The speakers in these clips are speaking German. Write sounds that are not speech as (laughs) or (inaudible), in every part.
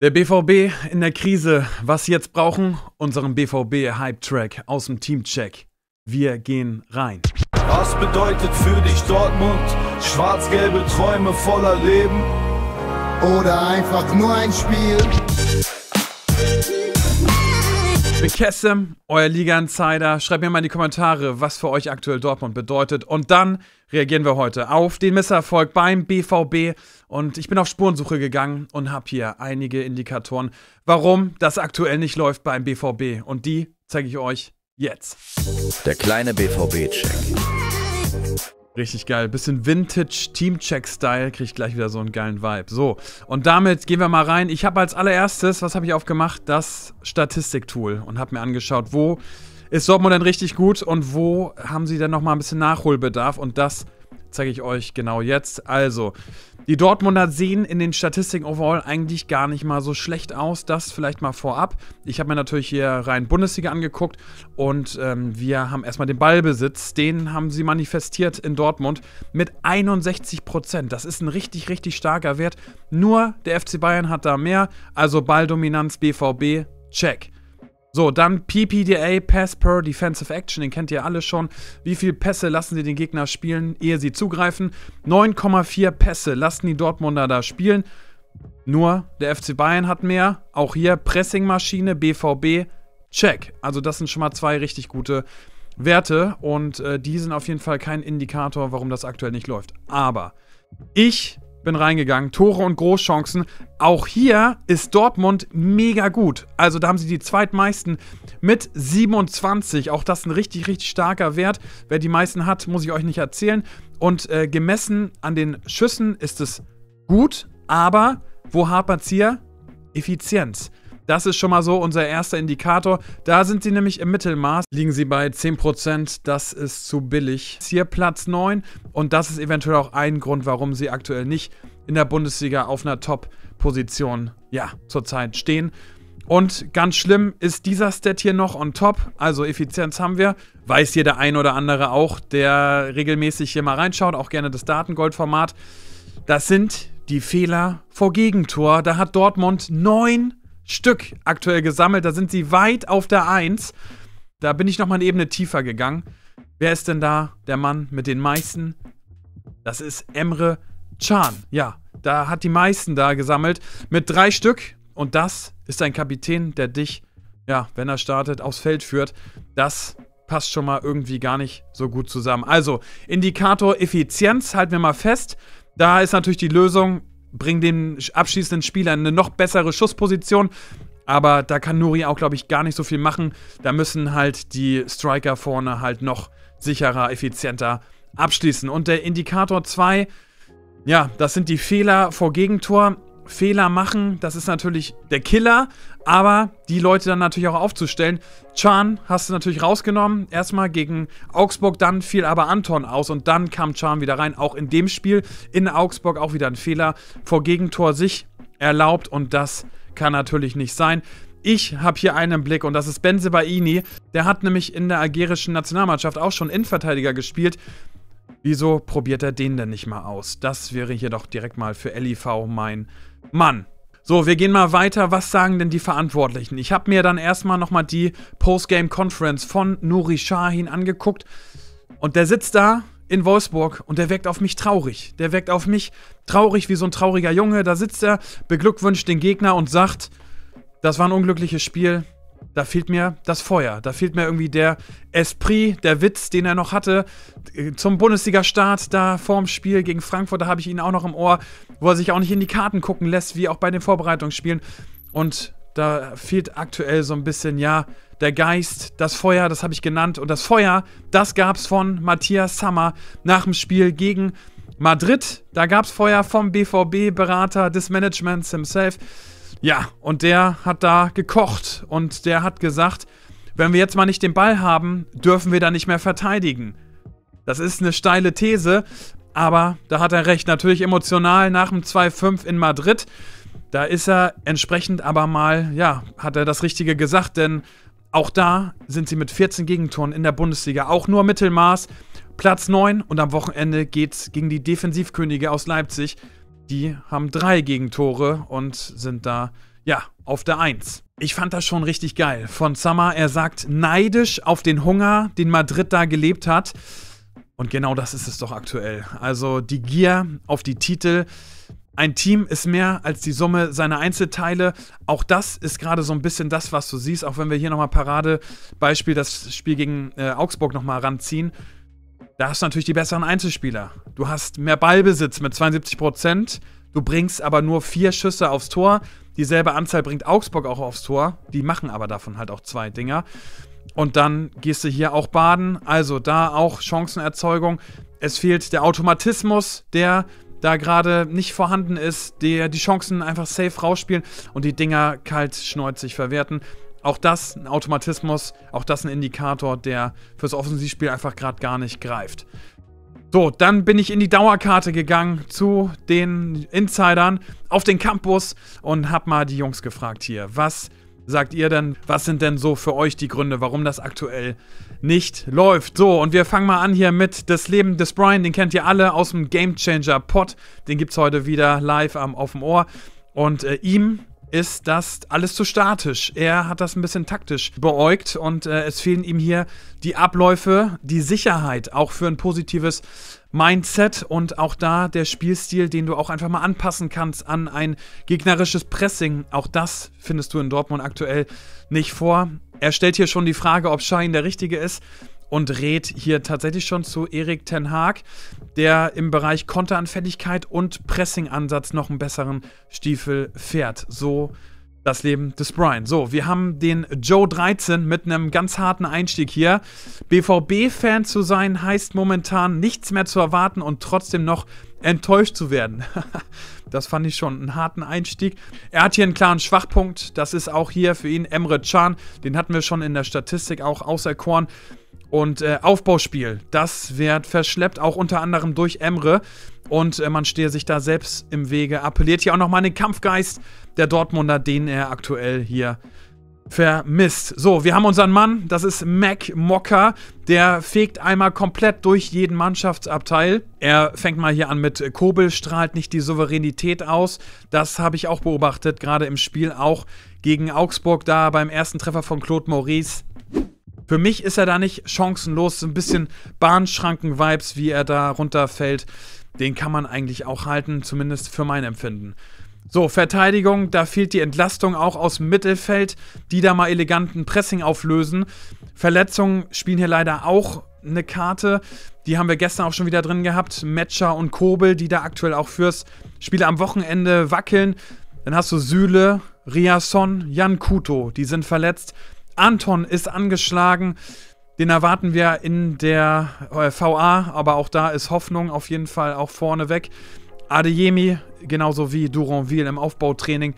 Der BVB in der Krise. Was Sie jetzt brauchen? Unseren BVB Hype Track aus dem Teamcheck. Wir gehen rein. Was bedeutet für dich Dortmund? Schwarz-gelbe Träume voller Leben oder einfach nur ein Spiel? Ich bin Kessem, euer Liga-Insider. Schreibt mir mal in die Kommentare, was für euch aktuell Dortmund bedeutet. Und dann reagieren wir heute auf den Misserfolg beim BVB. Und ich bin auf Spurensuche gegangen und habe hier einige Indikatoren, warum das aktuell nicht läuft beim BVB. Und die zeige ich euch jetzt. Der kleine BVB-Check. Richtig geil. Bisschen Vintage Teamcheck-Style. Kriege ich gleich wieder so einen geilen Vibe. So, und damit gehen wir mal rein. Ich habe als allererstes, was habe ich aufgemacht? Das Statistiktool und habe mir angeschaut, wo ist Dortmund denn richtig gut und wo haben sie denn nochmal ein bisschen Nachholbedarf? Und das zeige ich euch genau jetzt. Also, die Dortmunder sehen in den Statistiken overall eigentlich gar nicht mal so schlecht aus. Das vielleicht mal vorab. Ich habe mir natürlich hier rein Bundesliga angeguckt und ähm, wir haben erstmal den Ballbesitz. Den haben sie manifestiert in Dortmund mit 61 Prozent. Das ist ein richtig, richtig starker Wert. Nur der FC Bayern hat da mehr. Also Balldominanz BVB, check. So, dann PPDA, Pass Per Defensive Action, den kennt ihr alle schon. Wie viele Pässe lassen sie den Gegner spielen, ehe sie zugreifen? 9,4 Pässe lassen die Dortmunder da spielen. Nur der FC Bayern hat mehr. Auch hier Pressingmaschine, BVB, check. Also das sind schon mal zwei richtig gute Werte und äh, die sind auf jeden Fall kein Indikator, warum das aktuell nicht läuft. Aber ich bin reingegangen. Tore und Großchancen. Auch hier ist Dortmund mega gut. Also da haben sie die zweitmeisten mit 27. Auch das ist ein richtig, richtig starker Wert. Wer die meisten hat, muss ich euch nicht erzählen. Und äh, gemessen an den Schüssen ist es gut, aber wo hapert es hier? Effizienz. Das ist schon mal so unser erster Indikator. Da sind sie nämlich im Mittelmaß, liegen sie bei 10%, das ist zu billig. Hier Platz 9 und das ist eventuell auch ein Grund, warum sie aktuell nicht in der Bundesliga auf einer Top-Position, ja, zurzeit stehen. Und ganz schlimm ist dieser Stat hier noch on top. Also Effizienz haben wir. Weiß hier der ein oder andere auch, der regelmäßig hier mal reinschaut, auch gerne das Datengold-Format. Das sind die Fehler vor Gegentor. Da hat Dortmund 9. Stück aktuell gesammelt. Da sind sie weit auf der Eins. Da bin ich nochmal eine Ebene tiefer gegangen. Wer ist denn da der Mann mit den meisten? Das ist Emre Chan. Ja, da hat die meisten da gesammelt mit drei Stück. Und das ist ein Kapitän, der dich, ja, wenn er startet, aufs Feld führt. Das passt schon mal irgendwie gar nicht so gut zusammen. Also, Indikator Effizienz halten wir mal fest. Da ist natürlich die Lösung bringen den abschließenden Spieler in eine noch bessere Schussposition. Aber da kann Nuri auch, glaube ich, gar nicht so viel machen. Da müssen halt die Striker vorne halt noch sicherer, effizienter abschließen. Und der Indikator 2, ja, das sind die Fehler vor Gegentor. Fehler machen, das ist natürlich der Killer, aber die Leute dann natürlich auch aufzustellen. Chan hast du natürlich rausgenommen, erstmal gegen Augsburg, dann fiel aber Anton aus und dann kam Chan wieder rein. Auch in dem Spiel in Augsburg auch wieder ein Fehler vor Gegentor sich erlaubt und das kann natürlich nicht sein. Ich habe hier einen Blick und das ist Benze Baini. Der hat nämlich in der algerischen Nationalmannschaft auch schon Innenverteidiger gespielt. Wieso probiert er den denn nicht mal aus? Das wäre hier doch direkt mal für LIV mein Mann. So, wir gehen mal weiter. Was sagen denn die Verantwortlichen? Ich habe mir dann erstmal nochmal die Postgame-Conference von Nuri Shahin angeguckt. Und der sitzt da in Wolfsburg und der wirkt auf mich traurig. Der wirkt auf mich traurig wie so ein trauriger Junge. Da sitzt er, beglückwünscht den Gegner und sagt, das war ein unglückliches Spiel. Da fehlt mir das Feuer. Da fehlt mir irgendwie der Esprit, der Witz, den er noch hatte. Zum Bundesliga-Start da vorm Spiel gegen Frankfurt, da habe ich ihn auch noch im Ohr, wo er sich auch nicht in die Karten gucken lässt, wie auch bei den Vorbereitungsspielen. Und da fehlt aktuell so ein bisschen, ja, der Geist, das Feuer, das habe ich genannt. Und das Feuer, das gab es von Matthias Sammer nach dem Spiel gegen Madrid. Da gab es Feuer vom BVB-Berater des Managements himself. Ja, und der hat da gekocht und der hat gesagt, wenn wir jetzt mal nicht den Ball haben, dürfen wir da nicht mehr verteidigen. Das ist eine steile These, aber da hat er recht. Natürlich emotional nach dem 2-5 in Madrid. Da ist er entsprechend aber mal, ja, hat er das Richtige gesagt, denn auch da sind sie mit 14 Gegentoren in der Bundesliga, auch nur Mittelmaß. Platz 9 und am Wochenende geht's gegen die Defensivkönige aus Leipzig die haben drei Gegentore und sind da, ja, auf der Eins. Ich fand das schon richtig geil. Von Summer, er sagt, neidisch auf den Hunger, den Madrid da gelebt hat. Und genau das ist es doch aktuell. Also die Gier auf die Titel. Ein Team ist mehr als die Summe seiner Einzelteile. Auch das ist gerade so ein bisschen das, was du siehst. Auch wenn wir hier nochmal Paradebeispiel das Spiel gegen äh, Augsburg nochmal ranziehen. Da hast du natürlich die besseren Einzelspieler. Du hast mehr Ballbesitz mit 72 Prozent. Du bringst aber nur vier Schüsse aufs Tor. Dieselbe Anzahl bringt Augsburg auch aufs Tor. Die machen aber davon halt auch zwei Dinger. Und dann gehst du hier auch baden. Also da auch Chancenerzeugung. Es fehlt der Automatismus, der da gerade nicht vorhanden ist, der die Chancen einfach safe rausspielen und die Dinger kalt schneuzig verwerten auch das ein Automatismus, auch das ein Indikator, der fürs Offensivspiel einfach gerade gar nicht greift. So, dann bin ich in die Dauerkarte gegangen zu den Insidern auf den Campus und habe mal die Jungs gefragt hier, was sagt ihr denn, was sind denn so für euch die Gründe, warum das aktuell nicht läuft? So, und wir fangen mal an hier mit Das Leben des Brian, den kennt ihr alle aus dem Game Changer Pod, den gibt es heute wieder live am, auf dem Ohr. Und äh, ihm ist das alles zu statisch. Er hat das ein bisschen taktisch beäugt und äh, es fehlen ihm hier die Abläufe, die Sicherheit, auch für ein positives Mindset und auch da der Spielstil, den du auch einfach mal anpassen kannst an ein gegnerisches Pressing. Auch das findest du in Dortmund aktuell nicht vor. Er stellt hier schon die Frage, ob Schein der Richtige ist und rät hier tatsächlich schon zu Erik Ten Haag, der im Bereich Konteranfälligkeit und Pressing-Ansatz noch einen besseren Stiefel fährt. So das Leben des Brian. So, wir haben den Joe 13 mit einem ganz harten Einstieg hier. BVB-Fan zu sein heißt momentan nichts mehr zu erwarten und trotzdem noch enttäuscht zu werden. (laughs) das fand ich schon einen harten Einstieg. Er hat hier einen klaren Schwachpunkt. Das ist auch hier für ihn Emre Can. Den hatten wir schon in der Statistik auch auserkoren. Und äh, Aufbauspiel, das wird verschleppt, auch unter anderem durch Emre. Und äh, man stehe sich da selbst im Wege. Appelliert hier auch nochmal an den Kampfgeist der Dortmunder, den er aktuell hier vermisst. So, wir haben unseren Mann, das ist Mac Mocker. Der fegt einmal komplett durch jeden Mannschaftsabteil. Er fängt mal hier an mit Kobel, strahlt nicht die Souveränität aus. Das habe ich auch beobachtet, gerade im Spiel auch gegen Augsburg da beim ersten Treffer von Claude Maurice für mich ist er da nicht chancenlos. So ein bisschen Bahnschranken-Vibes, wie er da runterfällt. Den kann man eigentlich auch halten, zumindest für mein Empfinden. So, Verteidigung, da fehlt die Entlastung auch aus dem Mittelfeld, die da mal eleganten Pressing auflösen. Verletzungen spielen hier leider auch eine Karte. Die haben wir gestern auch schon wieder drin gehabt. Matcher und Kobel, die da aktuell auch fürs Spiel am Wochenende wackeln. Dann hast du Süle, Riasson, Jan Kuto, die sind verletzt. Anton ist angeschlagen. Den erwarten wir in der äh, VA, aber auch da ist Hoffnung auf jeden Fall auch vorne weg. Adeyemi, genauso wie Duranville im Aufbautraining.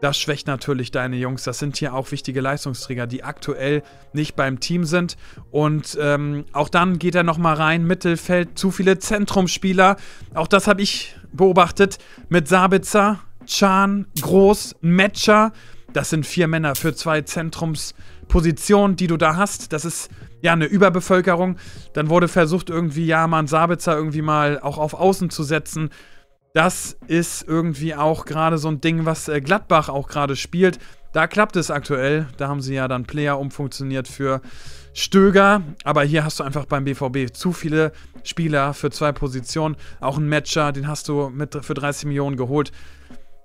Das schwächt natürlich deine Jungs. Das sind hier auch wichtige Leistungsträger, die aktuell nicht beim Team sind. Und ähm, auch dann geht er nochmal rein, Mittelfeld, zu viele Zentrumspieler. Auch das habe ich beobachtet mit Sabitzer, Chan, Groß, Matcher. Das sind vier Männer für zwei Zentrumspositionen, die du da hast. Das ist ja eine Überbevölkerung. Dann wurde versucht, irgendwie Jaman Sabitzer irgendwie mal auch auf Außen zu setzen. Das ist irgendwie auch gerade so ein Ding, was äh, Gladbach auch gerade spielt. Da klappt es aktuell. Da haben sie ja dann Player umfunktioniert für Stöger. Aber hier hast du einfach beim BVB zu viele Spieler für zwei Positionen. Auch ein Matcher, den hast du mit für 30 Millionen geholt.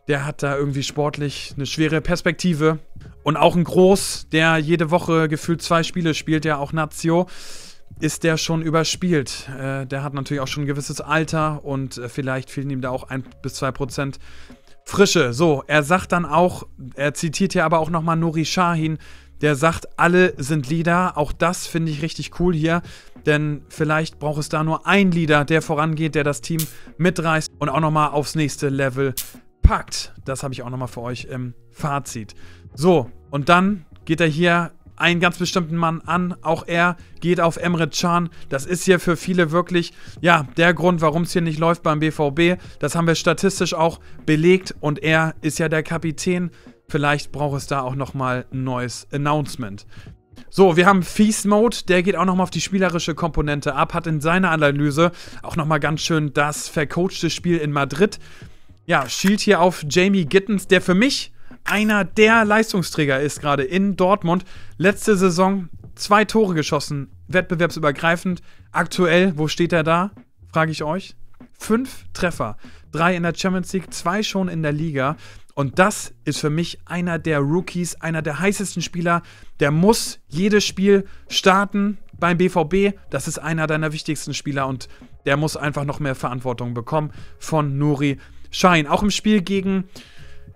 Der hat da irgendwie sportlich eine schwere Perspektive. Und auch ein Groß, der jede Woche gefühlt zwei Spiele spielt, ja auch Nazio, ist der schon überspielt. Äh, der hat natürlich auch schon ein gewisses Alter und äh, vielleicht fehlen ihm da auch ein bis zwei Prozent Frische. So, er sagt dann auch, er zitiert hier aber auch nochmal Nuri Shahin, der sagt, alle sind Leader. Auch das finde ich richtig cool hier, denn vielleicht braucht es da nur einen Leader, der vorangeht, der das Team mitreißt und auch nochmal aufs nächste Level packt. Das habe ich auch nochmal für euch im Fazit. So, und dann geht er hier einen ganz bestimmten Mann an. Auch er geht auf Emre Can. Das ist hier für viele wirklich, ja, der Grund, warum es hier nicht läuft beim BVB. Das haben wir statistisch auch belegt und er ist ja der Kapitän. Vielleicht braucht es da auch nochmal ein neues Announcement. So, wir haben Feast Mode, der geht auch nochmal auf die spielerische Komponente ab, hat in seiner Analyse auch nochmal ganz schön das vercoachte Spiel in Madrid ja, schielt hier auf Jamie Gittens, der für mich einer der Leistungsträger ist gerade in Dortmund. Letzte Saison zwei Tore geschossen, wettbewerbsübergreifend. Aktuell, wo steht er da? Frage ich euch. Fünf Treffer, drei in der Champions League, zwei schon in der Liga. Und das ist für mich einer der Rookies, einer der heißesten Spieler. Der muss jedes Spiel starten beim BVB. Das ist einer deiner wichtigsten Spieler und der muss einfach noch mehr Verantwortung bekommen von Nuri. Schein. Auch im Spiel gegen,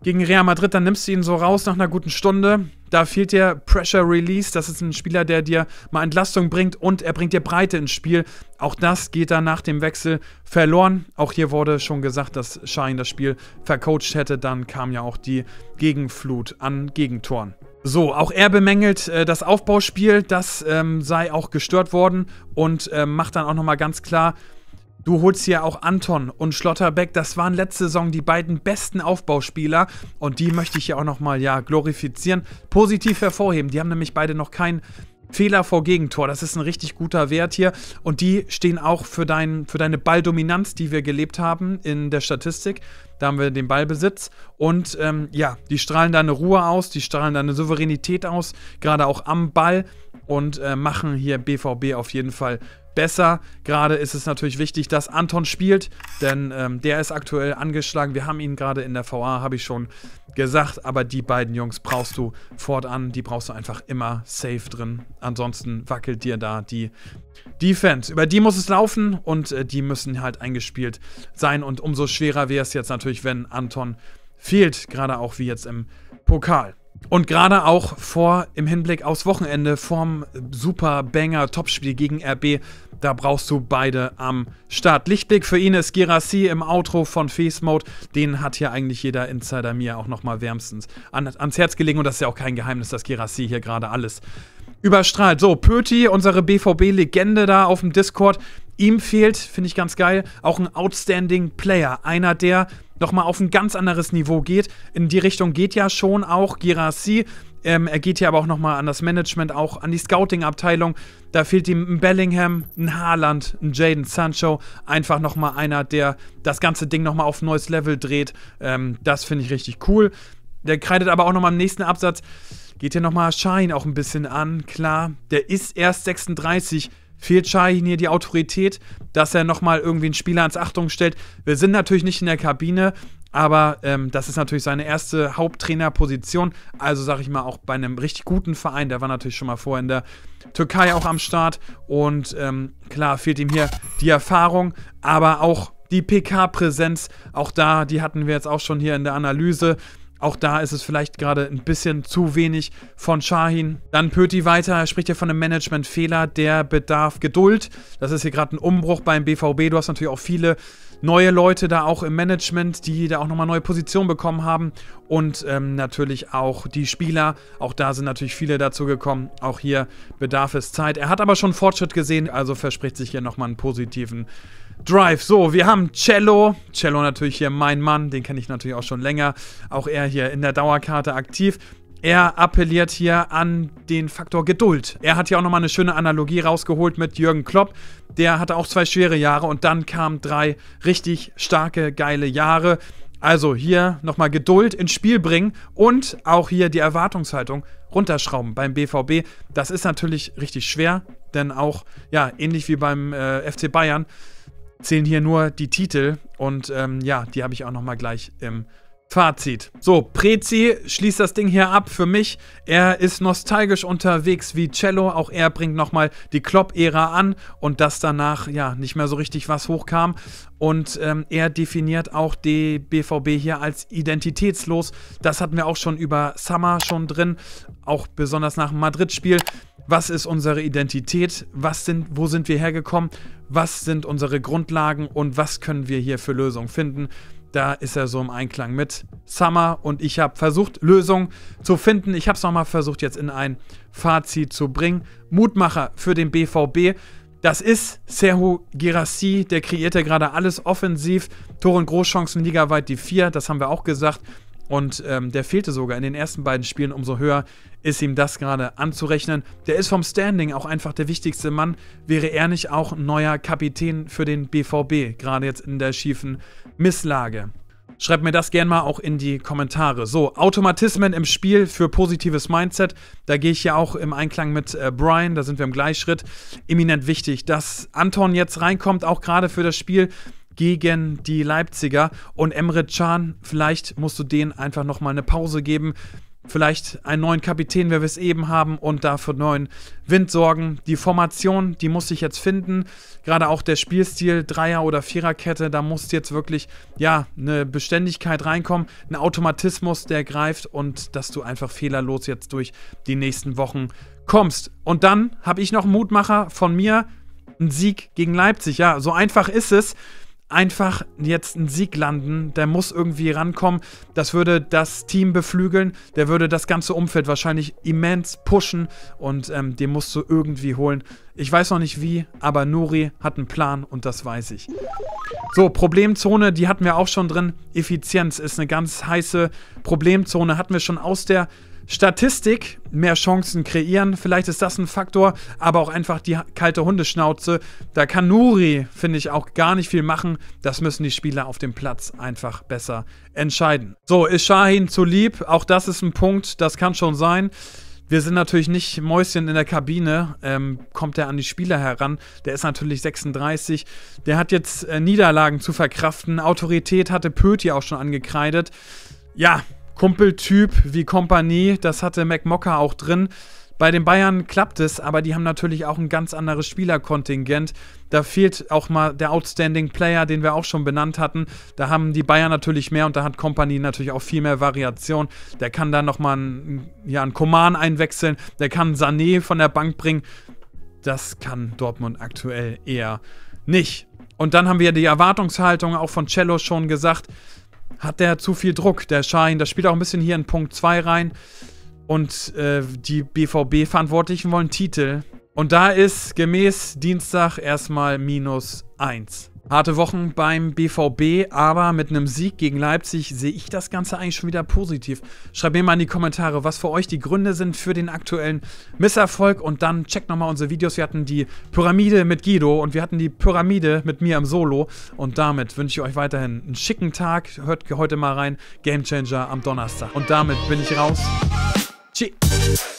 gegen Real Madrid, dann nimmst du ihn so raus nach einer guten Stunde. Da fehlt dir Pressure Release. Das ist ein Spieler, der dir mal Entlastung bringt und er bringt dir Breite ins Spiel. Auch das geht dann nach dem Wechsel verloren. Auch hier wurde schon gesagt, dass Schein das Spiel vercoacht hätte. Dann kam ja auch die Gegenflut an Gegentoren. So, auch er bemängelt äh, das Aufbauspiel, das ähm, sei auch gestört worden und äh, macht dann auch nochmal ganz klar, Du holst hier auch Anton und Schlotterbeck. Das waren letzte Saison die beiden besten Aufbauspieler. Und die möchte ich hier auch nochmal ja, glorifizieren. Positiv hervorheben. Die haben nämlich beide noch keinen Fehler vor Gegentor. Das ist ein richtig guter Wert hier. Und die stehen auch für, dein, für deine Balldominanz, die wir gelebt haben in der Statistik. Da haben wir den Ballbesitz. Und ähm, ja, die strahlen deine Ruhe aus, die strahlen deine Souveränität aus, gerade auch am Ball. Und äh, machen hier BVB auf jeden Fall besser. Gerade ist es natürlich wichtig, dass Anton spielt, denn ähm, der ist aktuell angeschlagen. Wir haben ihn gerade in der VA, habe ich schon gesagt, aber die beiden Jungs brauchst du fortan, die brauchst du einfach immer safe drin. Ansonsten wackelt dir da die Defense. Über die muss es laufen und äh, die müssen halt eingespielt sein und umso schwerer wäre es jetzt natürlich, wenn Anton fehlt, gerade auch wie jetzt im Pokal. Und gerade auch vor, im Hinblick aufs Wochenende, vorm Super Banger Topspiel gegen RB, da brauchst du beide am Start. Lichtblick für ihn ist Girassi im Outro von Face Mode. Den hat hier eigentlich jeder Insider mir auch nochmal wärmstens an, ans Herz gelegen. Und das ist ja auch kein Geheimnis, dass Girassi hier gerade alles überstrahlt. So, Pöti, unsere BVB-Legende da auf dem Discord. Ihm fehlt, finde ich ganz geil, auch ein Outstanding Player. Einer, der nochmal auf ein ganz anderes Niveau geht. In die Richtung geht ja schon auch Girassi. Ähm, er geht hier aber auch nochmal an das Management, auch an die Scouting-Abteilung. Da fehlt ihm ein Bellingham, ein Haaland, ein Jaden Sancho. Einfach nochmal einer, der das ganze Ding nochmal auf neues Level dreht. Ähm, das finde ich richtig cool. Der kreidet aber auch nochmal im nächsten Absatz, geht hier nochmal Schein auch ein bisschen an. Klar, der ist erst 36 fehlt Shahin hier die Autorität, dass er nochmal irgendwie einen Spieler ans Achtung stellt. Wir sind natürlich nicht in der Kabine, aber ähm, das ist natürlich seine erste Haupttrainerposition. Also sage ich mal, auch bei einem richtig guten Verein, der war natürlich schon mal vorher in der Türkei auch am Start. Und ähm, klar fehlt ihm hier die Erfahrung, aber auch die PK-Präsenz, auch da, die hatten wir jetzt auch schon hier in der Analyse. Auch da ist es vielleicht gerade ein bisschen zu wenig von Shahin. Dann Pöti weiter, er spricht ja von einem Managementfehler, der bedarf Geduld. Das ist hier gerade ein Umbruch beim BVB. Du hast natürlich auch viele neue Leute da auch im Management, die da auch nochmal neue Positionen bekommen haben. Und ähm, natürlich auch die Spieler. Auch da sind natürlich viele dazu gekommen. Auch hier bedarf es Zeit. Er hat aber schon Fortschritt gesehen, also verspricht sich hier nochmal einen positiven Drive. So, wir haben Cello. Cello natürlich hier mein Mann, den kenne ich natürlich auch schon länger. Auch er hier in der Dauerkarte aktiv. Er appelliert hier an den Faktor Geduld. Er hat hier auch nochmal eine schöne Analogie rausgeholt mit Jürgen Klopp. Der hatte auch zwei schwere Jahre und dann kamen drei richtig starke, geile Jahre. Also hier nochmal Geduld ins Spiel bringen und auch hier die Erwartungshaltung runterschrauben beim BVB. Das ist natürlich richtig schwer, denn auch, ja, ähnlich wie beim äh, FC Bayern, zählen hier nur die Titel und ähm, ja, die habe ich auch nochmal gleich im Fazit. So, Prezi schließt das Ding hier ab für mich. Er ist nostalgisch unterwegs wie Cello. Auch er bringt nochmal die Klopp-Ära an und dass danach ja nicht mehr so richtig was hochkam. Und ähm, er definiert auch die BVB hier als identitätslos. Das hatten wir auch schon über Summer schon drin. Auch besonders nach dem Madrid-Spiel. Was ist unsere Identität? Was sind, wo sind wir hergekommen? Was sind unsere Grundlagen und was können wir hier für Lösungen finden? Da ist er so im Einklang mit Summer und ich habe versucht, Lösungen zu finden. Ich habe es nochmal versucht, jetzt in ein Fazit zu bringen. Mutmacher für den BVB. Das ist Serhu Girassi, der kreiert ja gerade alles offensiv. Tore und Großchancen ligaweit die vier, das haben wir auch gesagt. Und ähm, der fehlte sogar in den ersten beiden Spielen. Umso höher ist ihm das gerade anzurechnen. Der ist vom Standing auch einfach der wichtigste Mann. Wäre er nicht auch neuer Kapitän für den BVB, gerade jetzt in der schiefen Misslage? Schreibt mir das gerne mal auch in die Kommentare. So, Automatismen im Spiel für positives Mindset. Da gehe ich ja auch im Einklang mit äh, Brian, da sind wir im Gleichschritt. Eminent wichtig, dass Anton jetzt reinkommt, auch gerade für das Spiel gegen die Leipziger. Und Emre Can, vielleicht musst du denen einfach nochmal eine Pause geben. Vielleicht einen neuen Kapitän, wie wir es eben haben, und dafür neuen Wind sorgen. Die Formation, die muss ich jetzt finden. Gerade auch der Spielstil, Dreier- oder Viererkette, da muss jetzt wirklich, ja, eine Beständigkeit reinkommen, ein Automatismus, der greift und dass du einfach fehlerlos jetzt durch die nächsten Wochen kommst. Und dann habe ich noch einen Mutmacher von mir, einen Sieg gegen Leipzig. Ja, so einfach ist es einfach jetzt einen Sieg landen. Der muss irgendwie rankommen. Das würde das Team beflügeln. Der würde das ganze Umfeld wahrscheinlich immens pushen. Und ähm, den musst du irgendwie holen. Ich weiß noch nicht wie, aber Nuri hat einen Plan und das weiß ich. So, Problemzone, die hatten wir auch schon drin. Effizienz ist eine ganz heiße Problemzone. Hatten wir schon aus der Statistik, mehr Chancen kreieren, vielleicht ist das ein Faktor, aber auch einfach die kalte Hundeschnauze. Da kann Nuri, finde ich, auch gar nicht viel machen. Das müssen die Spieler auf dem Platz einfach besser entscheiden. So, ist Shahin zu lieb? Auch das ist ein Punkt, das kann schon sein. Wir sind natürlich nicht Mäuschen in der Kabine. Ähm, kommt er an die Spieler heran? Der ist natürlich 36. Der hat jetzt äh, Niederlagen zu verkraften. Autorität hatte Pöti auch schon angekreidet. Ja, Kumpeltyp wie Kompanie, das hatte McMocker auch drin. Bei den Bayern klappt es, aber die haben natürlich auch ein ganz anderes Spielerkontingent. Da fehlt auch mal der Outstanding Player, den wir auch schon benannt hatten. Da haben die Bayern natürlich mehr und da hat Company natürlich auch viel mehr Variation. Der kann da nochmal einen, ja, einen Coman einwechseln, der kann Sané von der Bank bringen. Das kann Dortmund aktuell eher nicht. Und dann haben wir die Erwartungshaltung auch von Cello schon gesagt hat der zu viel Druck, der Schein. Das spielt auch ein bisschen hier in Punkt 2 rein. Und äh, die BVB-Verantwortlichen wollen Titel. Und da ist gemäß Dienstag erstmal minus 1. Harte Wochen beim BVB, aber mit einem Sieg gegen Leipzig sehe ich das Ganze eigentlich schon wieder positiv. Schreibt mir mal in die Kommentare, was für euch die Gründe sind für den aktuellen Misserfolg und dann checkt nochmal unsere Videos. Wir hatten die Pyramide mit Guido und wir hatten die Pyramide mit mir im Solo und damit wünsche ich euch weiterhin einen schicken Tag. Hört heute mal rein, Gamechanger am Donnerstag. Und damit bin ich raus. Tschüss.